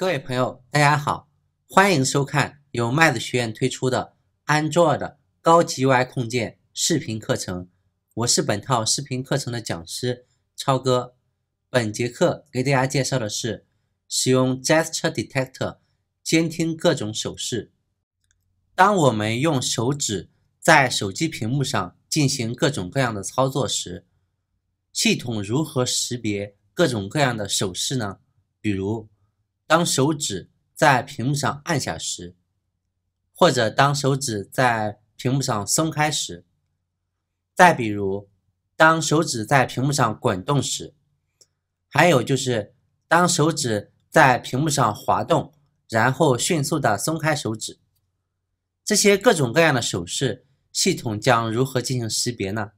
各位朋友，大家好，欢迎收看由麦子学院推出的 Android 高级 UI 控件视频课程。我是本套视频课程的讲师超哥。本节课给大家介绍的是使用 Gesture Detector 监听各种手势。当我们用手指在手机屏幕上进行各种各样的操作时，系统如何识别各种各样的手势呢？比如。当手指在屏幕上按下时，或者当手指在屏幕上松开时，再比如，当手指在屏幕上滚动时，还有就是当手指在屏幕上滑动，然后迅速的松开手指，这些各种各样的手势，系统将如何进行识别呢？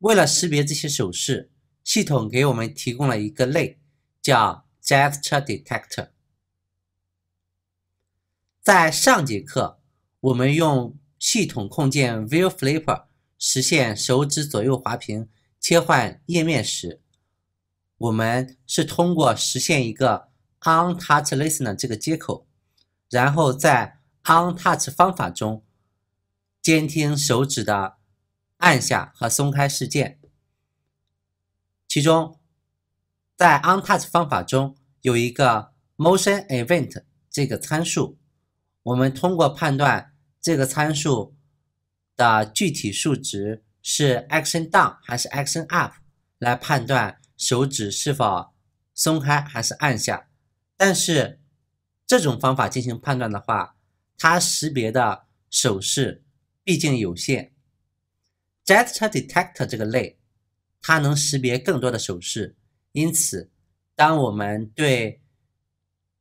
为了识别这些手势，系统给我们提供了一个类。叫 Gesture Detector。在上节课，我们用系统控件 View Flipper 实现手指左右滑屏切换页面时，我们是通过实现一个 OnTouch Listener 这个接口，然后在 OnTouch 方法中监听手指的按下和松开事件，其中。在 onTouch 方法中有一个 MotionEvent 这个参数，我们通过判断这个参数的具体数值是 Action Down 还是 Action Up 来判断手指是否松开还是按下。但是这种方法进行判断的话，它识别的手势毕竟有限。GestureDetector 这个类，它能识别更多的手势。因此，当我们对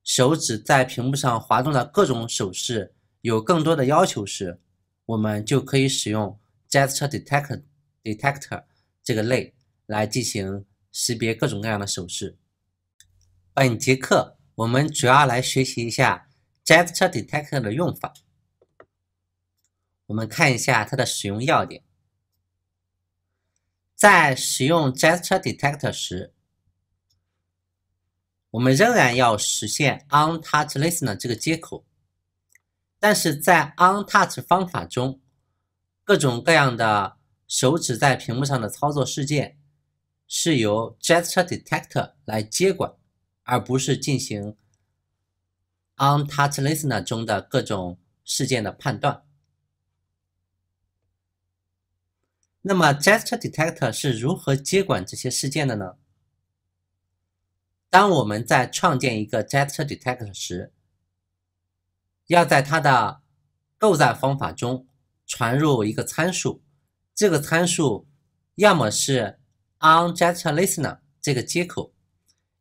手指在屏幕上滑动的各种手势有更多的要求时，我们就可以使用 Gesture Detector Detector 这个类来进行识别各种各样的手势。本节课我们主要来学习一下 Gesture Detector 的用法。我们看一下它的使用要点。在使用 Gesture Detector 时，我们仍然要实现 u n t o u c h l i s t e n e r 这个接口，但是在 u n t o u c h 方法中，各种各样的手指在屏幕上的操作事件是由 GestureDetector 来接管，而不是进行 onTouchListener 中的各种事件的判断。那么 GestureDetector 是如何接管这些事件的呢？当我们在创建一个 GestureDetector 时，要在它的构造方法中传入一个参数，这个参数要么是 OnGestureListener 这个接口，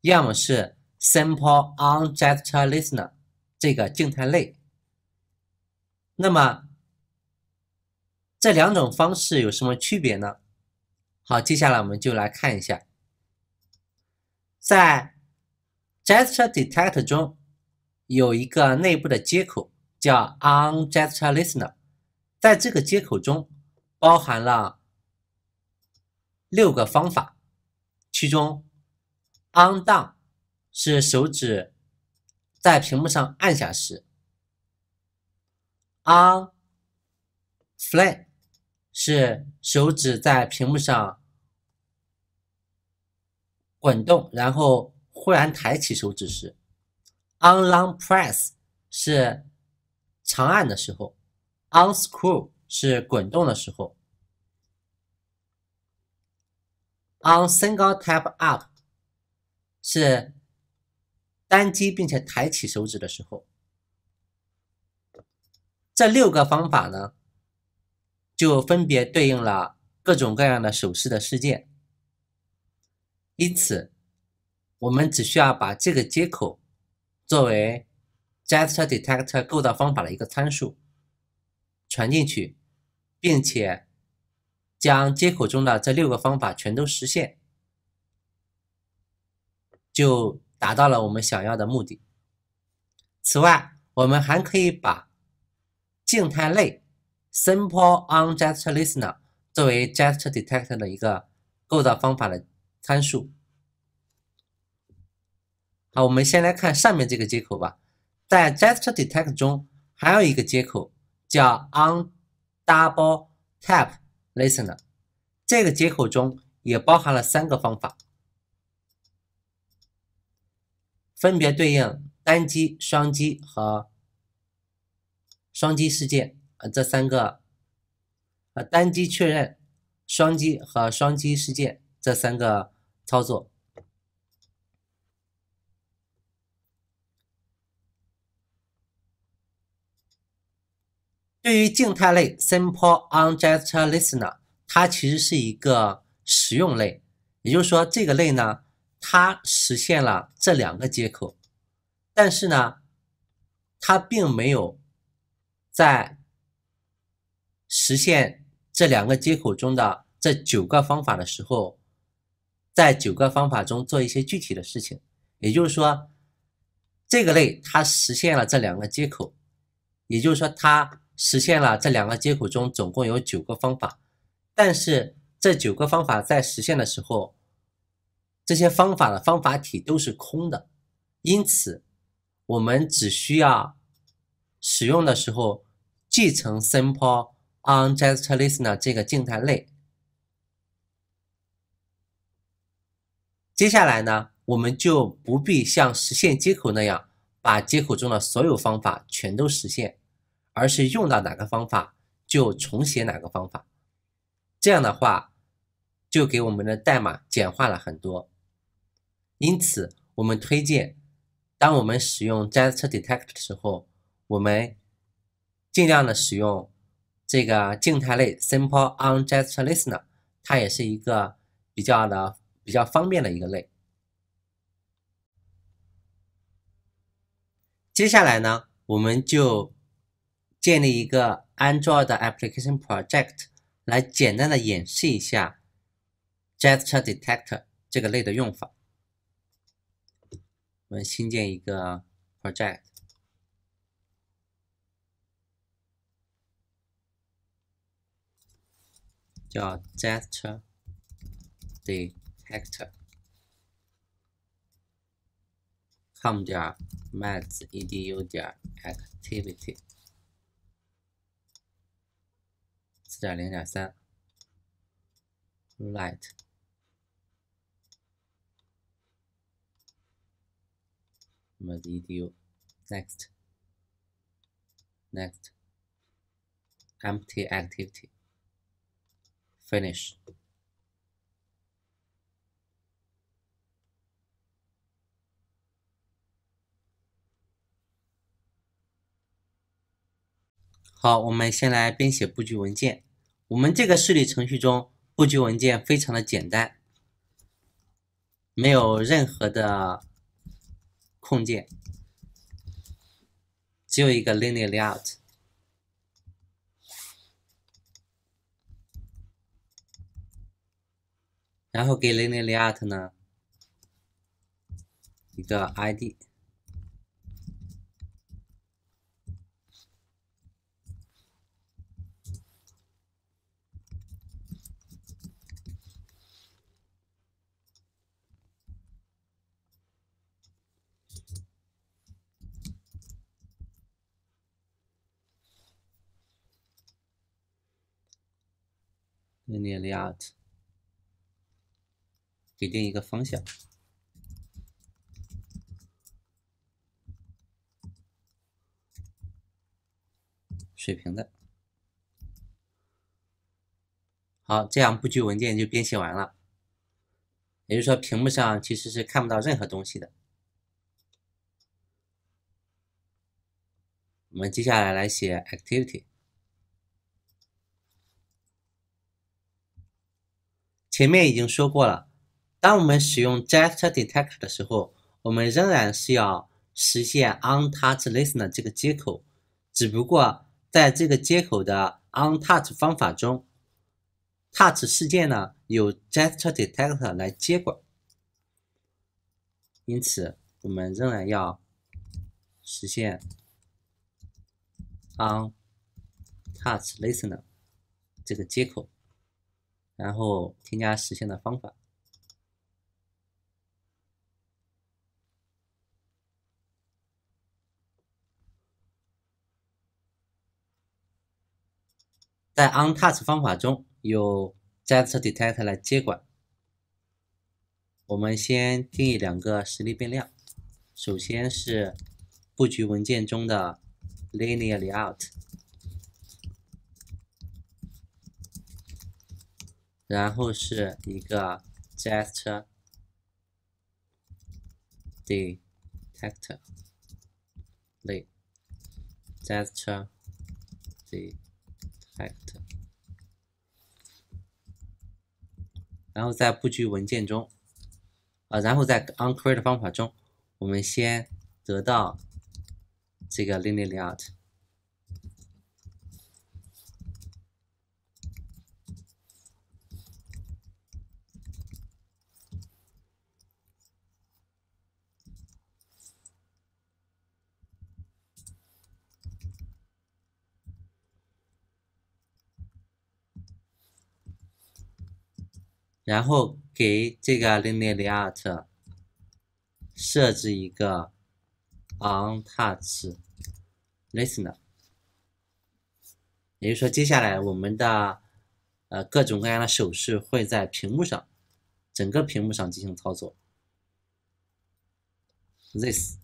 要么是 SimpleOnGestureListener 这个静态类。那么这两种方式有什么区别呢？好，接下来我们就来看一下，在 GestureDetector 中有一个内部的接口叫 OnGestureListener，在这个接口中包含了六个方法，其中 onDown 是手指在屏幕上按下时，onFlat 是手指在屏幕上滚动，然后。忽然抬起手指时，on long press 是长按的时候；on s c r e w 是滚动的时候；on single tap up 是单击并且抬起手指的时候。这六个方法呢，就分别对应了各种各样的手势的事件，因此。我们只需要把这个接口作为 gesture detector 构造方法的一个参数传进去，并且将接口中的这六个方法全都实现，就达到了我们想要的目的。此外，我们还可以把静态类 simple on gesture listener 作为 gesture detector 的一个构造方法的参数。好，我们先来看上面这个接口吧。在 g e s t u r e d e t e c t 中，还有一个接口叫 OnDoubleTapListener，这个接口中也包含了三个方法，分别对应单击、双击和双击事件。呃，这三个，呃，单击确认、双击和双击事件这三个操作。对于静态类 Simple o n j e i c k l i s t e n e r 它其实是一个实用类，也就是说，这个类呢，它实现了这两个接口，但是呢，它并没有在实现这两个接口中的这九个方法的时候，在九个方法中做一些具体的事情。也就是说，这个类它实现了这两个接口，也就是说，它。实现了这两个接口中总共有九个方法，但是这九个方法在实现的时候，这些方法的方法体都是空的，因此我们只需要使用的时候继承 Simple o n just l i s t e n e r 这个静态类。接下来呢，我们就不必像实现接口那样把接口中的所有方法全都实现。而是用到哪个方法就重写哪个方法，这样的话就给我们的代码简化了很多。因此，我们推荐，当我们使用 g e s t r d e t e c t 的时候，我们尽量的使用这个静态类 s i m p l e o n g e s t r l i s t e n e r 它也是一个比较的比较方便的一个类。接下来呢，我们就建立一个 Android 的 Application Project 来简单的演示一下 Gesture Detector 这个类的用法。我们新建一个 Project，叫 Gesture Detector。com. 点 math. edu. 点 activity。四点零点三，light。mod edu next next empty activity Finish. 好，我们先来编写布局文件。我们这个示例程序中，布局文件非常的简单，没有任何的控件，只有一个 LinearLayout，然后给 LinearLayout 呢一个 ID。定义 layout，决定一个方向，水平的。好，这样布局文件就编写完了。也就是说，屏幕上其实是看不到任何东西的。我们接下来来写 activity。前面已经说过了，当我们使用 GestureDetector 的时候，我们仍然是要实现 u n t o u c h l i s t e n e r 这个接口，只不过在这个接口的 u n t o u c h 方法中，touch 事件呢由 GestureDetector 来接管，因此我们仍然要实现 onTouchListener 这个接口。然后添加实现的方法，在 onTouch 方法中有 j e s t d e t e c t o r 来接管。我们先定义两个实例变量，首先是布局文件中的 LinearLayout。然后是一个 j e s t detector，类 j e s t u detector，然后在布局文件中，啊，然后在 on create 方法中，我们先得到这个零 o u t 然后给这个 LinearLayout 设置一个 OnTouch Listener，也就是说，接下来我们的呃各种各样的手势会在屏幕上，整个屏幕上进行操作。This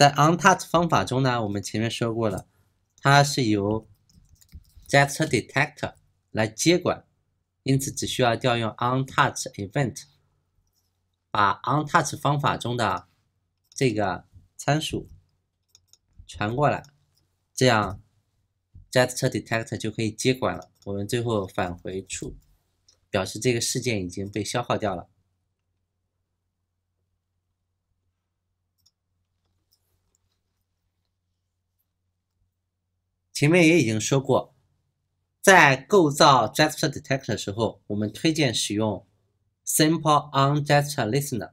在 onTouch 方法中呢，我们前面说过了，它是由 GestureDetector 来接管，因此只需要调用 onTouchEvent，把 onTouch 方法中的这个参数传过来，这样 GestureDetector 就可以接管了。我们最后返回 true，表示这个事件已经被消耗掉了。前面也已经说过，在构造 GestureDetector 的时候，我们推荐使用 SimpleOnGestureListener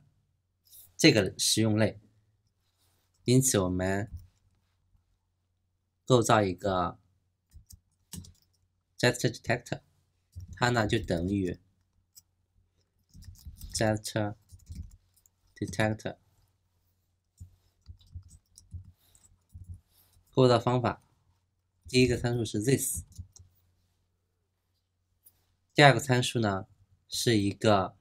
这个使用类。因此，我们构造一个 GestureDetector，它呢就等于 GestureDetector 构造方法。第一个参数是 this，第二个参数呢是一个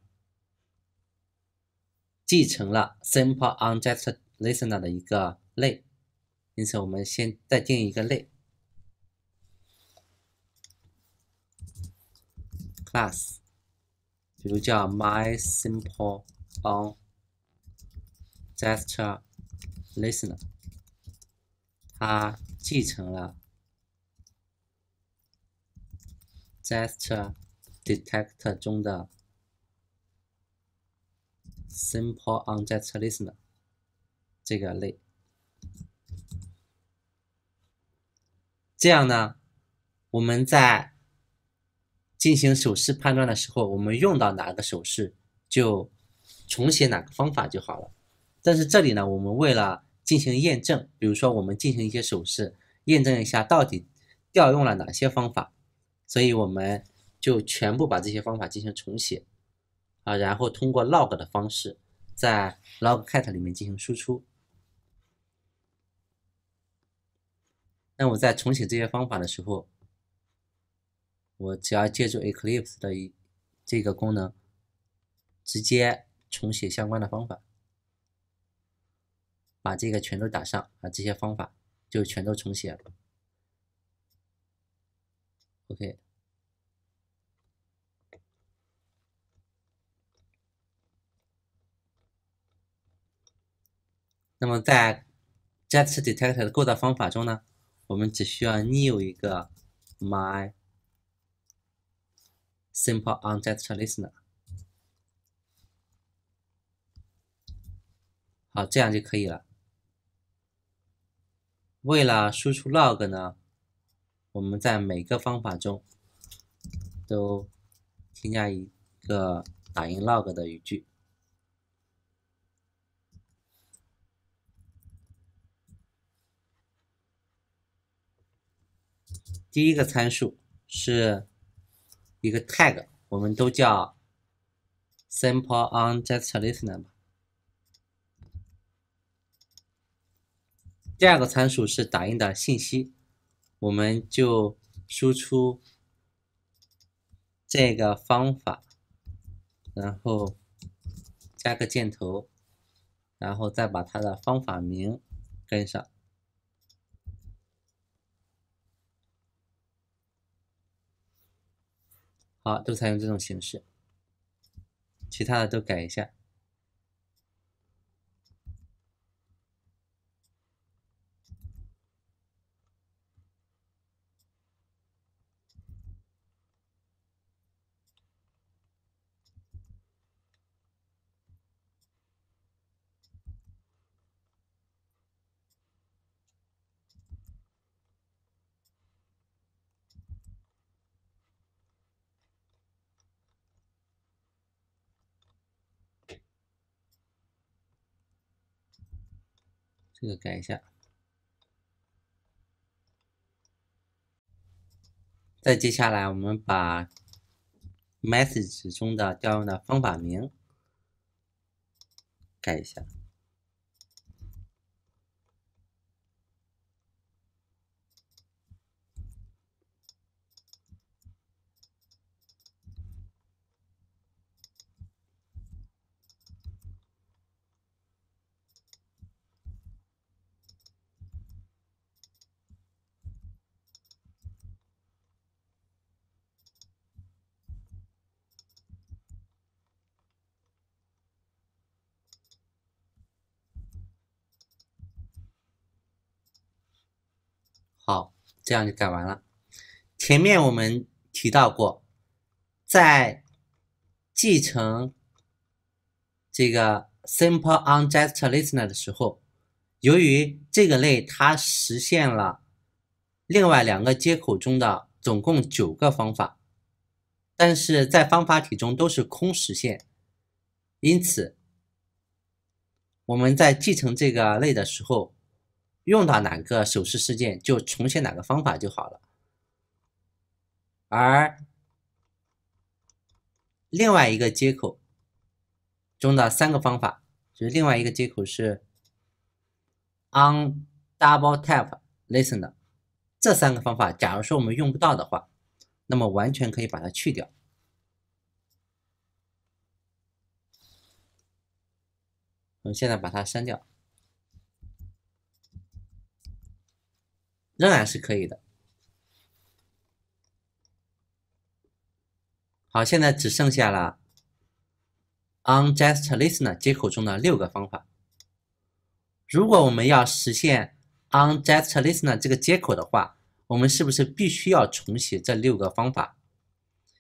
继承了 s i m p l e o n j u s t l i s t e n e r 的一个类，因此我们先再定义一个类，class，比如叫 m y s i m p l e o n j u s t l i s t e n e r 它继承了。GestureDetector 中的 SimpleGestureListener 这个类，这样呢，我们在进行手势判断的时候，我们用到哪个手势就重写哪个方法就好了。但是这里呢，我们为了进行验证，比如说我们进行一些手势验证一下到底调用了哪些方法。所以我们就全部把这些方法进行重写，啊，然后通过 log 的方式，在 logcat 里面进行输出。那我在重写这些方法的时候，我只要借助 Eclipse 的这个功能，直接重写相关的方法，把这个全都打上啊，这些方法就全都重写了。OK。那么在 j e s t r d e t e c t o r 的构造方法中呢，我们只需要 new 一个 m y s i m p l e o n j e s t r l i s t e n e r 好，这样就可以了。为了输出 log 呢。我们在每个方法中都添加一个打印 log 的语句。第一个参数是一个 tag，我们都叫 simple on just listener 吧。第二个参数是打印的信息。我们就输出这个方法，然后加个箭头，然后再把它的方法名跟上。好，都采用这种形式，其他的都改一下。这个改一下，再接下来我们把 message 中的调用的方法名改一下。这样就改完了。前面我们提到过，在继承这个 Simple o n j u s t l i s t e n e r 的时候，由于这个类它实现了另外两个接口中的总共九个方法，但是在方法体中都是空实现，因此我们在继承这个类的时候。用到哪个手势事件就重写哪个方法就好了。而另外一个接口中的三个方法，就是另外一个接口是 on double tap l i s t e n e 这三个方法，假如说我们用不到的话，那么完全可以把它去掉。我们现在把它删掉。仍然是可以的。好，现在只剩下了 o n j u s t l i s t e n e r 接口中的六个方法。如果我们要实现 o n j u s t l i s t e n e r 这个接口的话，我们是不是必须要重写这六个方法？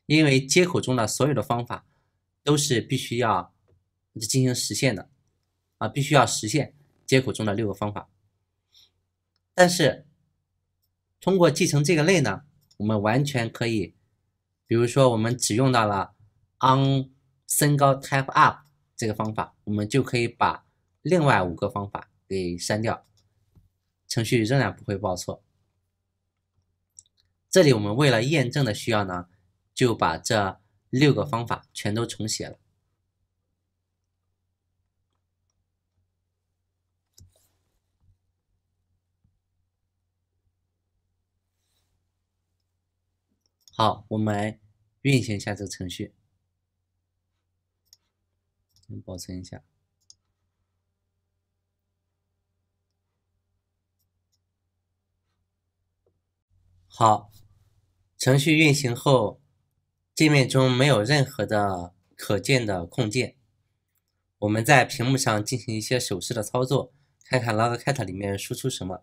因为接口中的所有的方法都是必须要进行实现的啊，必须要实现接口中的六个方法。但是，通过继承这个类呢，我们完全可以，比如说我们只用到了 on 身高 t y p e up 这个方法，我们就可以把另外五个方法给删掉，程序仍然不会报错。这里我们为了验证的需要呢，就把这六个方法全都重写了。好，我们来运行一下这个程序，先保存一下。好，程序运行后，界面中没有任何的可见的控件。我们在屏幕上进行一些手势的操作，看看 Logcat 里面输出什么。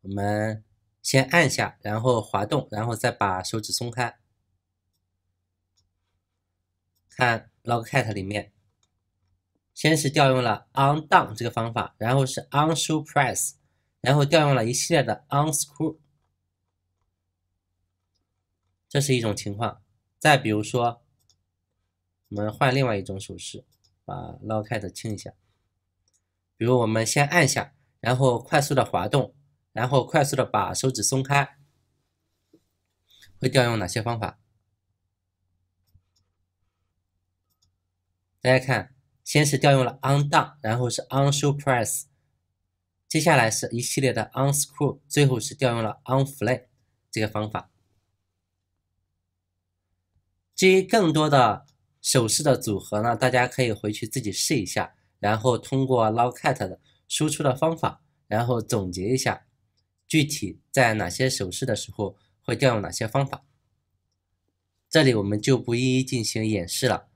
我们。先按下，然后滑动，然后再把手指松开。看 Logcat 里面，先是调用了 onDown 这个方法，然后是 onShowPress，然后调用了一系列的 o n s c r o o l 这是一种情况。再比如说，我们换另外一种手势，把 Logcat 清一下。比如我们先按下，然后快速的滑动。然后快速的把手指松开，会调用哪些方法？大家看，先是调用了 on down，然后是 on show press，接下来是一系列的 on screw，最后是调用了 on fly 这个方法。至于更多的手势的组合呢，大家可以回去自己试一下，然后通过 log cat 的输出的方法，然后总结一下。具体在哪些手势的时候会调用哪些方法？这里我们就不一一进行演示了。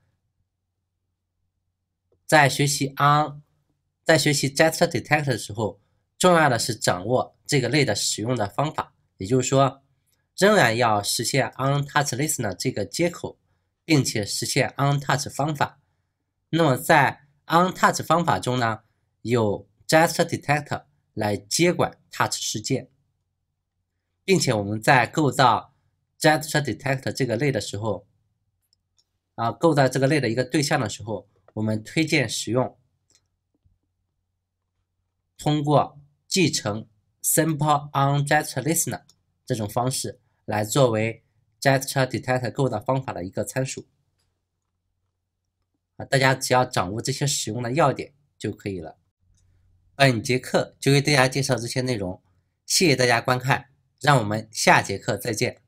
在学习 on，在学习 GestureDetector 的时候，重要的是掌握这个类的使用的方法，也就是说，仍然要实现 onTouchListener 这个接口，并且实现 onTouch 方法。那么在 onTouch 方法中呢，有 GestureDetector。来接管 touch 事件，并且我们在构造 gesture detector 这个类的时候，啊，构造这个类的一个对象的时候，我们推荐使用通过继承 simple on gesture listener 这种方式来作为 gesture detector 构造方法的一个参数。啊，大家只要掌握这些使用的要点就可以了。本节课就为大家介绍这些内容，谢谢大家观看，让我们下节课再见。